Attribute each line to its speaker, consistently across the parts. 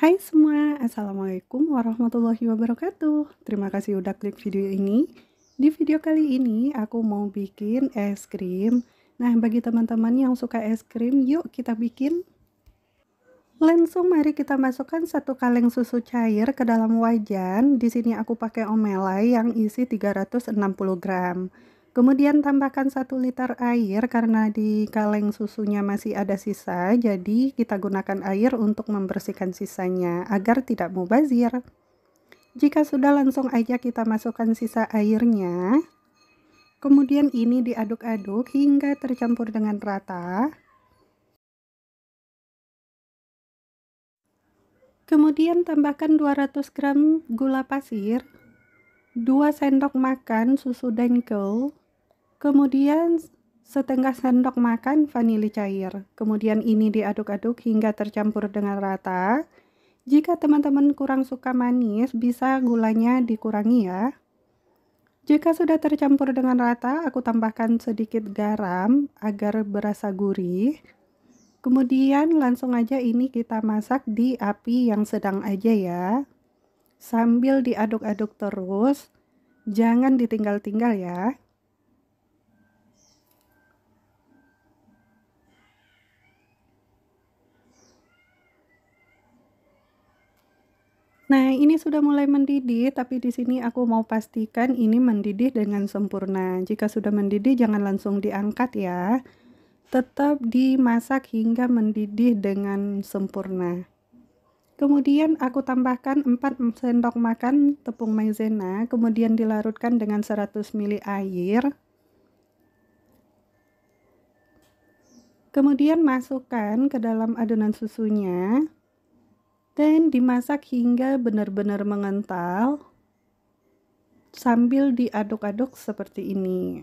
Speaker 1: Hai semua, Assalamualaikum warahmatullahi wabarakatuh Terima kasih udah klik video ini Di video kali ini aku mau bikin es krim Nah bagi teman-teman yang suka es krim, yuk kita bikin Langsung mari kita masukkan satu kaleng susu cair ke dalam wajan Di sini aku pakai omelai yang isi 360 gram Kemudian tambahkan 1 liter air karena di kaleng susunya masih ada sisa, jadi kita gunakan air untuk membersihkan sisanya agar tidak mubazir. Jika sudah langsung aja kita masukkan sisa airnya. Kemudian ini diaduk-aduk hingga tercampur dengan rata. Kemudian tambahkan 200 gram gula pasir, 2 sendok makan susu dengkel, Kemudian setengah sendok makan vanili cair. Kemudian ini diaduk-aduk hingga tercampur dengan rata. Jika teman-teman kurang suka manis, bisa gulanya dikurangi ya. Jika sudah tercampur dengan rata, aku tambahkan sedikit garam agar berasa gurih. Kemudian langsung aja ini kita masak di api yang sedang aja ya. Sambil diaduk-aduk terus, jangan ditinggal-tinggal ya. Nah, ini sudah mulai mendidih, tapi di sini aku mau pastikan ini mendidih dengan sempurna. Jika sudah mendidih, jangan langsung diangkat ya. Tetap dimasak hingga mendidih dengan sempurna. Kemudian aku tambahkan 4 sendok makan tepung maizena, kemudian dilarutkan dengan 100 ml air. Kemudian masukkan ke dalam adonan susunya dan dimasak hingga benar-benar mengental sambil diaduk-aduk seperti ini.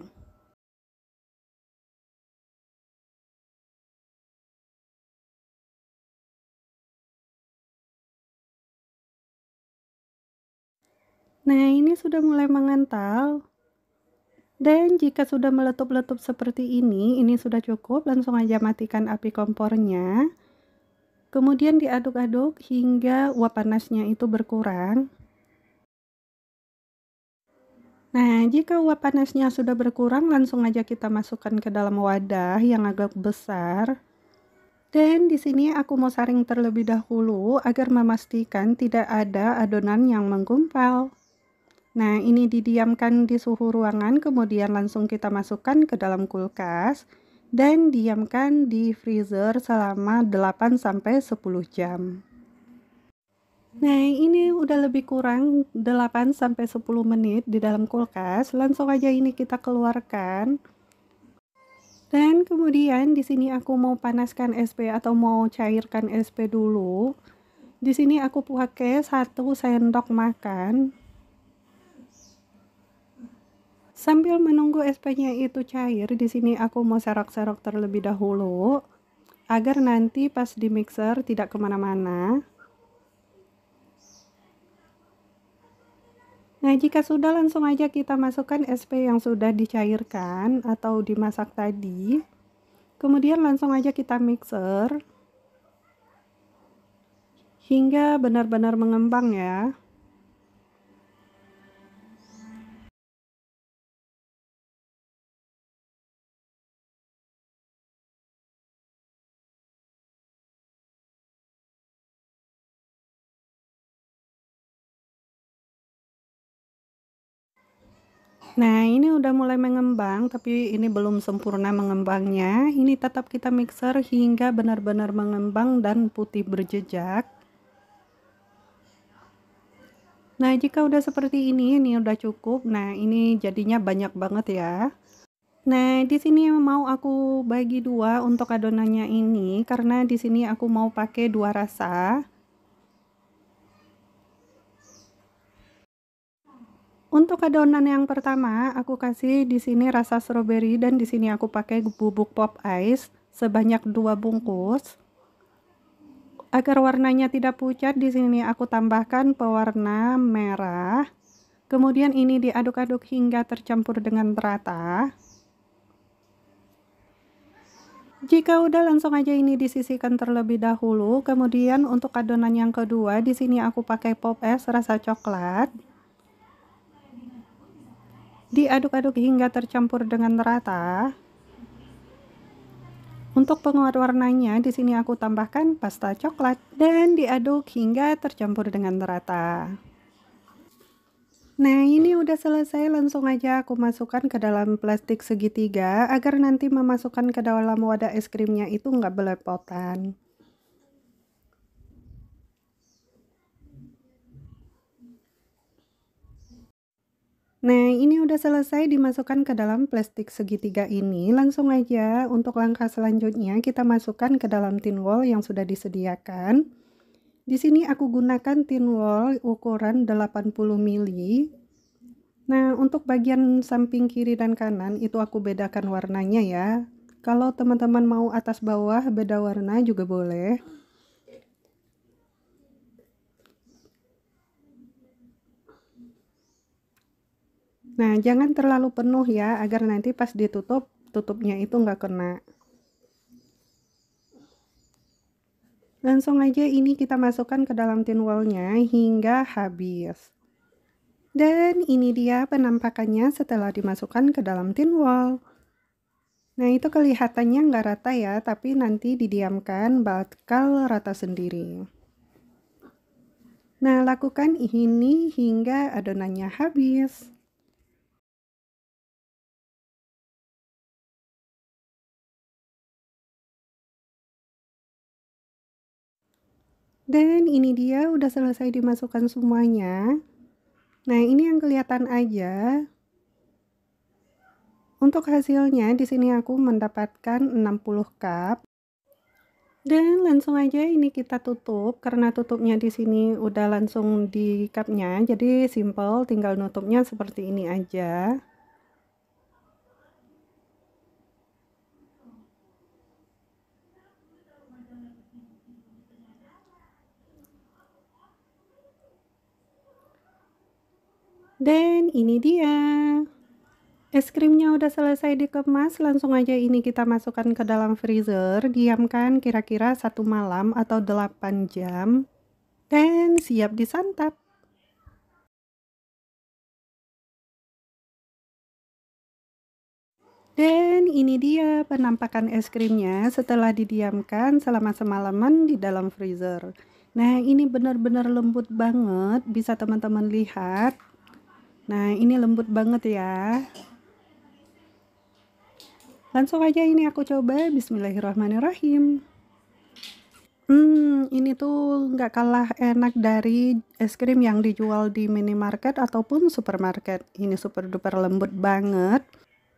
Speaker 1: Nah, ini sudah mulai mengental. Dan jika sudah meletup-letup seperti ini, ini sudah cukup, langsung aja matikan api kompornya. Kemudian diaduk-aduk hingga uap panasnya itu berkurang. Nah, jika uap panasnya sudah berkurang, langsung aja kita masukkan ke dalam wadah yang agak besar. Dan di sini aku mau saring terlebih dahulu agar memastikan tidak ada adonan yang menggumpal. Nah, ini didiamkan di suhu ruangan, kemudian langsung kita masukkan ke dalam kulkas dan diamkan di freezer selama 8 sampai 10 jam. Nah, ini udah lebih kurang 8 sampai 10 menit di dalam kulkas. Langsung aja ini kita keluarkan. Dan kemudian di sini aku mau panaskan SP atau mau cairkan SP dulu. Di sini aku pakai satu sendok makan Sambil menunggu SP-nya itu cair, di sini aku mau serok-serok terlebih dahulu agar nanti pas di mixer tidak kemana-mana. Nah, jika sudah langsung aja kita masukkan SP yang sudah dicairkan atau dimasak tadi. Kemudian langsung aja kita mixer hingga benar-benar mengembang ya. Nah, ini udah mulai mengembang, tapi ini belum sempurna mengembangnya. Ini tetap kita mixer hingga benar-benar mengembang dan putih berjejak. Nah, jika udah seperti ini, ini udah cukup. Nah, ini jadinya banyak banget ya. Nah, di sini mau aku bagi dua untuk adonannya ini, karena di sini aku mau pakai dua rasa. Untuk adonan yang pertama, aku kasih di sini rasa strawberry dan di sini aku pakai bubuk pop ice sebanyak dua bungkus. Agar warnanya tidak pucat, di sini aku tambahkan pewarna merah. Kemudian ini diaduk-aduk hingga tercampur dengan rata. Jika udah langsung aja ini disisikan terlebih dahulu. Kemudian untuk adonan yang kedua, di sini aku pakai pop es rasa coklat. Diaduk-aduk hingga tercampur dengan rata. Untuk penguat warnanya, di sini aku tambahkan pasta coklat dan diaduk hingga tercampur dengan rata. Nah ini udah selesai langsung aja aku masukkan ke dalam plastik segitiga agar nanti memasukkan ke dalam wadah es krimnya itu nggak belepotan. Nah, ini udah selesai dimasukkan ke dalam plastik segitiga ini. Langsung aja untuk langkah selanjutnya kita masukkan ke dalam tin wall yang sudah disediakan. Di sini aku gunakan tin wall ukuran 80 mili. Nah, untuk bagian samping kiri dan kanan itu aku bedakan warnanya ya. Kalau teman-teman mau atas bawah beda warna juga boleh. Nah, jangan terlalu penuh ya, agar nanti pas ditutup, tutupnya itu nggak kena. Langsung aja ini kita masukkan ke dalam tin wallnya hingga habis. Dan ini dia penampakannya setelah dimasukkan ke dalam tin wall. Nah itu kelihatannya nggak rata ya, tapi nanti didiamkan bakal rata sendiri. Nah lakukan ini hingga adonannya habis. Dan ini dia udah selesai dimasukkan semuanya. Nah, ini yang kelihatan aja. Untuk hasilnya di sini aku mendapatkan 60 cup. Dan langsung aja ini kita tutup karena tutupnya di sini udah langsung di cupnya. Jadi simple tinggal nutupnya seperti ini aja. Dan ini dia. Es krimnya udah selesai dikemas, langsung aja ini kita masukkan ke dalam freezer. Diamkan kira-kira satu malam atau 8 jam. Dan siap disantap. Dan ini dia penampakan es krimnya setelah didiamkan selama semalaman di dalam freezer. Nah ini benar-benar lembut banget, bisa teman-teman lihat. Nah, ini lembut banget ya. Langsung aja ini aku coba. Bismillahirrahmanirrahim. Hmm, ini tuh nggak kalah enak dari es krim yang dijual di minimarket ataupun supermarket. Ini super duper lembut banget.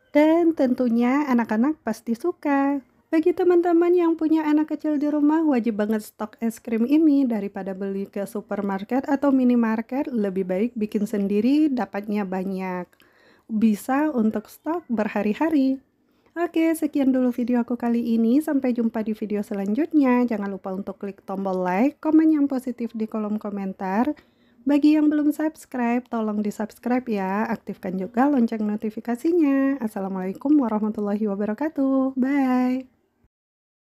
Speaker 1: Dan tentunya anak-anak pasti suka. Bagi teman-teman yang punya anak kecil di rumah, wajib banget stok es krim ini daripada beli ke supermarket atau minimarket, lebih baik bikin sendiri, dapatnya banyak. Bisa untuk stok berhari-hari. Oke, sekian dulu video aku kali ini. Sampai jumpa di video selanjutnya. Jangan lupa untuk klik tombol like, komen yang positif di kolom komentar. Bagi yang belum subscribe, tolong di-subscribe ya. Aktifkan juga lonceng notifikasinya. Assalamualaikum warahmatullahi wabarakatuh. Bye!